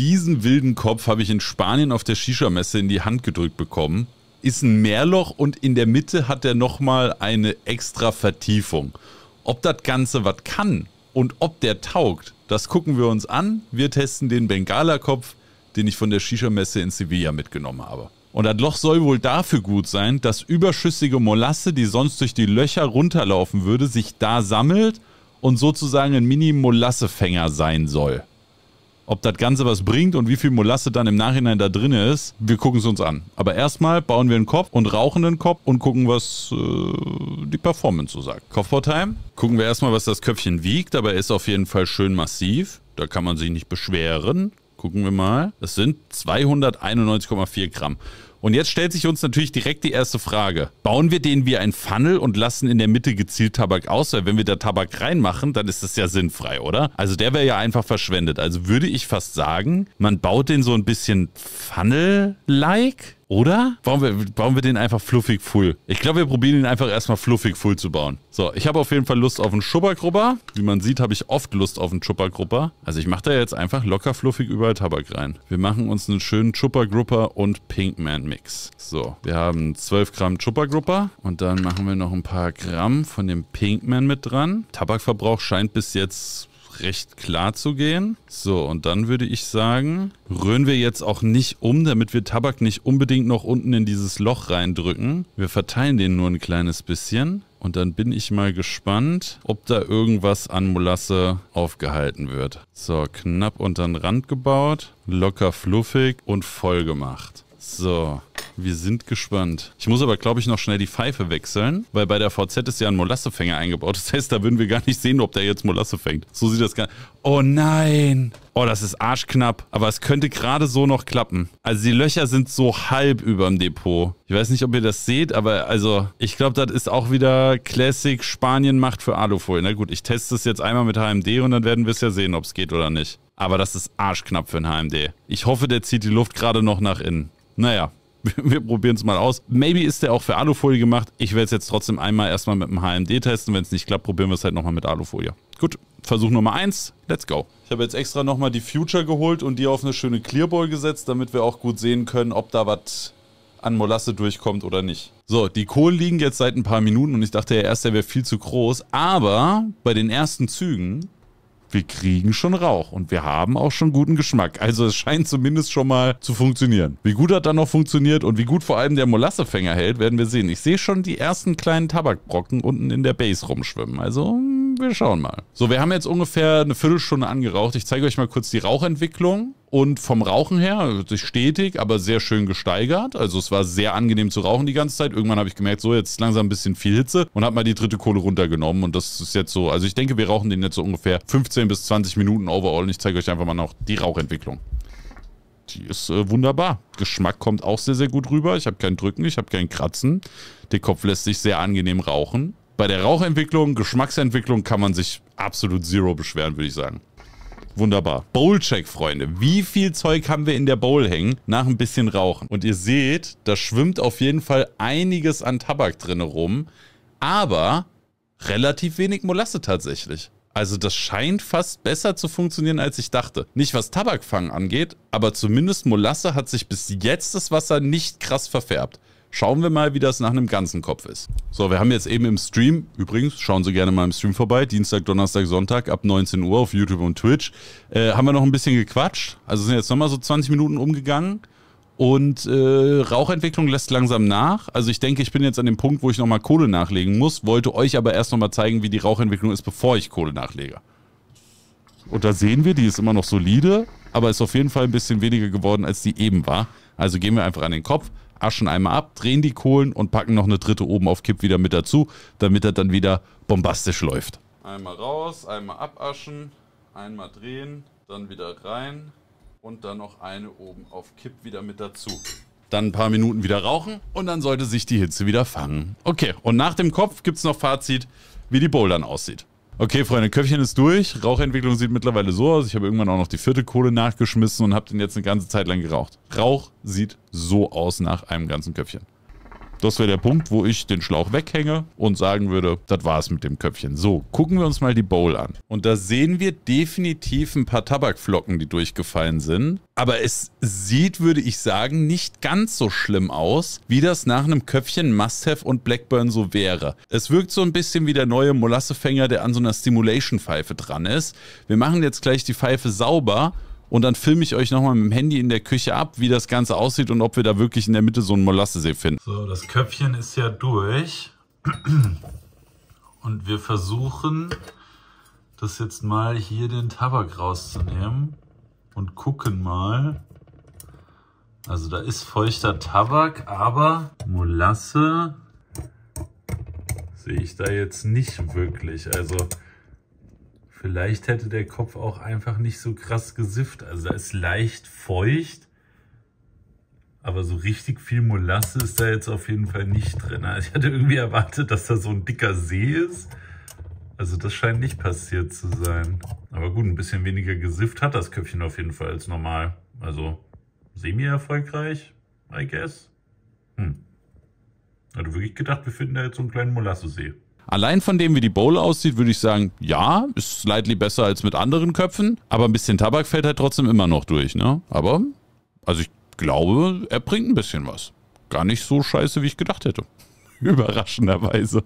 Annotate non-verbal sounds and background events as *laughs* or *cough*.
diesen wilden Kopf habe ich in Spanien auf der Shisha-Messe in die Hand gedrückt bekommen. Ist ein Meerloch und in der Mitte hat er nochmal eine extra Vertiefung. Ob das Ganze was kann und ob der taugt, das gucken wir uns an. Wir testen den Bengala-Kopf, den ich von der Shisha-Messe in Sevilla mitgenommen habe. Und das Loch soll wohl dafür gut sein, dass überschüssige Molasse, die sonst durch die Löcher runterlaufen würde, sich da sammelt und sozusagen ein Mini-Molassefänger sein soll. Ob das Ganze was bringt und wie viel Molasse dann im Nachhinein da drin ist, wir gucken es uns an. Aber erstmal bauen wir einen Kopf und rauchen den Kopf und gucken, was äh, die Performance so sagt. Kopfbautheim, gucken wir erstmal, was das Köpfchen wiegt, aber er ist auf jeden Fall schön massiv. Da kann man sich nicht beschweren. Gucken wir mal. Das sind 291,4 Gramm. Und jetzt stellt sich uns natürlich direkt die erste Frage. Bauen wir den wie ein Funnel und lassen in der Mitte gezielt Tabak aus? Weil wenn wir da Tabak reinmachen, dann ist das ja sinnfrei, oder? Also der wäre ja einfach verschwendet. Also würde ich fast sagen, man baut den so ein bisschen Funnel-like oder? Bauen wir, bauen wir den einfach fluffig full. Ich glaube, wir probieren ihn einfach erstmal fluffig full zu bauen. So, ich habe auf jeden Fall Lust auf einen Schuppergrupper. Wie man sieht, habe ich oft Lust auf einen Schuppergrupper. Also ich mache da jetzt einfach locker fluffig überall Tabak rein. Wir machen uns einen schönen Schuppergrupper und Pinkman Mix. So, wir haben 12 Gramm Schuppergrupper und dann machen wir noch ein paar Gramm von dem Pinkman mit dran. Tabakverbrauch scheint bis jetzt recht klar zu gehen. So, und dann würde ich sagen, rühren wir jetzt auch nicht um, damit wir Tabak nicht unbedingt noch unten in dieses Loch reindrücken. Wir verteilen den nur ein kleines bisschen. Und dann bin ich mal gespannt, ob da irgendwas an Molasse aufgehalten wird. So, knapp unter den Rand gebaut, locker fluffig und voll gemacht. So, wir sind gespannt. Ich muss aber, glaube ich, noch schnell die Pfeife wechseln, weil bei der VZ ist ja ein Molassefänger eingebaut. Das heißt, da würden wir gar nicht sehen, ob der jetzt Molasse fängt. So sieht das gar nicht. Oh nein! Oh, das ist arschknapp. Aber es könnte gerade so noch klappen. Also die Löcher sind so halb über dem Depot. Ich weiß nicht, ob ihr das seht, aber also ich glaube, das ist auch wieder Classic Spanien macht für Alufolie. Na gut, ich teste es jetzt einmal mit HMD und dann werden wir es ja sehen, ob es geht oder nicht. Aber das ist arschknapp für ein HMD. Ich hoffe, der zieht die Luft gerade noch nach innen. Naja, *laughs* wir probieren es mal aus. Maybe ist der auch für Alufolie gemacht. Ich werde es jetzt trotzdem einmal erstmal mit dem HMD testen. Wenn es nicht klappt, probieren wir es halt nochmal mit Alufolie. Gut, Versuch Nummer 1. Let's go. Ich habe jetzt extra nochmal die Future geholt und die auf eine schöne Clearball gesetzt, damit wir auch gut sehen können, ob da was an Molasse durchkommt oder nicht. So, die Kohlen liegen jetzt seit ein paar Minuten und ich dachte ja erst, der wäre viel zu groß. Aber bei den ersten Zügen wir kriegen schon Rauch und wir haben auch schon guten Geschmack. Also es scheint zumindest schon mal zu funktionieren. Wie gut hat dann noch funktioniert und wie gut vor allem der Molassefänger hält, werden wir sehen. Ich sehe schon die ersten kleinen Tabakbrocken unten in der Base rumschwimmen. Also hm, wir schauen mal. So, wir haben jetzt ungefähr eine Viertelstunde angeraucht. Ich zeige euch mal kurz die Rauchentwicklung. Und vom Rauchen her, sich stetig, aber sehr schön gesteigert. Also es war sehr angenehm zu rauchen die ganze Zeit. Irgendwann habe ich gemerkt, so jetzt langsam ein bisschen viel Hitze und habe mal die dritte Kohle runtergenommen. Und das ist jetzt so, also ich denke, wir rauchen den jetzt so ungefähr 15 bis 20 Minuten overall. Und ich zeige euch einfach mal noch die Rauchentwicklung. Die ist äh, wunderbar. Geschmack kommt auch sehr, sehr gut rüber. Ich habe kein Drücken, ich habe kein Kratzen. Der Kopf lässt sich sehr angenehm rauchen. Bei der Rauchentwicklung, Geschmacksentwicklung kann man sich absolut zero beschweren, würde ich sagen. Wunderbar. Bowl-Check, Freunde. Wie viel Zeug haben wir in der Bowl hängen nach ein bisschen Rauchen? Und ihr seht, da schwimmt auf jeden Fall einiges an Tabak drin rum, aber relativ wenig Molasse tatsächlich. Also das scheint fast besser zu funktionieren, als ich dachte. Nicht was Tabakfangen angeht, aber zumindest Molasse hat sich bis jetzt das Wasser nicht krass verfärbt. Schauen wir mal, wie das nach einem ganzen Kopf ist. So, wir haben jetzt eben im Stream, übrigens, schauen Sie gerne mal im Stream vorbei, Dienstag, Donnerstag, Sonntag ab 19 Uhr auf YouTube und Twitch, äh, haben wir noch ein bisschen gequatscht. Also sind jetzt nochmal so 20 Minuten umgegangen. Und äh, Rauchentwicklung lässt langsam nach. Also ich denke, ich bin jetzt an dem Punkt, wo ich nochmal Kohle nachlegen muss, wollte euch aber erst nochmal zeigen, wie die Rauchentwicklung ist, bevor ich Kohle nachlege. Und da sehen wir, die ist immer noch solide, aber ist auf jeden Fall ein bisschen weniger geworden, als die eben war. Also gehen wir einfach an den Kopf, Aschen einmal ab, drehen die Kohlen und packen noch eine dritte oben auf Kipp wieder mit dazu, damit er dann wieder bombastisch läuft. Einmal raus, einmal abaschen, einmal drehen, dann wieder rein und dann noch eine oben auf Kipp wieder mit dazu. Dann ein paar Minuten wieder rauchen und dann sollte sich die Hitze wieder fangen. Okay, und nach dem Kopf gibt es noch Fazit, wie die Bowl dann aussieht. Okay, Freunde, Köpfchen ist durch. Rauchentwicklung sieht mittlerweile so aus. Ich habe irgendwann auch noch die vierte Kohle nachgeschmissen und habe den jetzt eine ganze Zeit lang geraucht. Rauch sieht so aus nach einem ganzen Köpfchen. Das wäre der Punkt, wo ich den Schlauch weghänge und sagen würde, das war es mit dem Köpfchen. So, gucken wir uns mal die Bowl an. Und da sehen wir definitiv ein paar Tabakflocken, die durchgefallen sind. Aber es sieht, würde ich sagen, nicht ganz so schlimm aus, wie das nach einem Köpfchen Must-Have und Blackburn so wäre. Es wirkt so ein bisschen wie der neue Molassefänger, der an so einer Stimulation-Pfeife dran ist. Wir machen jetzt gleich die Pfeife sauber und dann filme ich euch nochmal mit dem Handy in der Küche ab, wie das Ganze aussieht und ob wir da wirklich in der Mitte so einen Molassesee finden. So, das Köpfchen ist ja durch und wir versuchen das jetzt mal hier den Tabak rauszunehmen und gucken mal. Also da ist feuchter Tabak, aber Molasse sehe ich da jetzt nicht wirklich. Also Vielleicht hätte der Kopf auch einfach nicht so krass gesifft. Also da ist leicht feucht. Aber so richtig viel Molasse ist da jetzt auf jeden Fall nicht drin. Also ich hatte irgendwie erwartet, dass da so ein dicker See ist. Also das scheint nicht passiert zu sein. Aber gut, ein bisschen weniger gesifft hat das Köpfchen auf jeden Fall als normal. Also semi-erfolgreich, I guess. Hm. Hatte wirklich gedacht, wir finden da jetzt so einen kleinen Molassesee. Allein von dem, wie die Bowl aussieht, würde ich sagen, ja, ist slightly besser als mit anderen Köpfen, aber ein bisschen Tabak fällt halt trotzdem immer noch durch, ne? Aber, also ich glaube, er bringt ein bisschen was. Gar nicht so scheiße, wie ich gedacht hätte. *laughs* Überraschenderweise.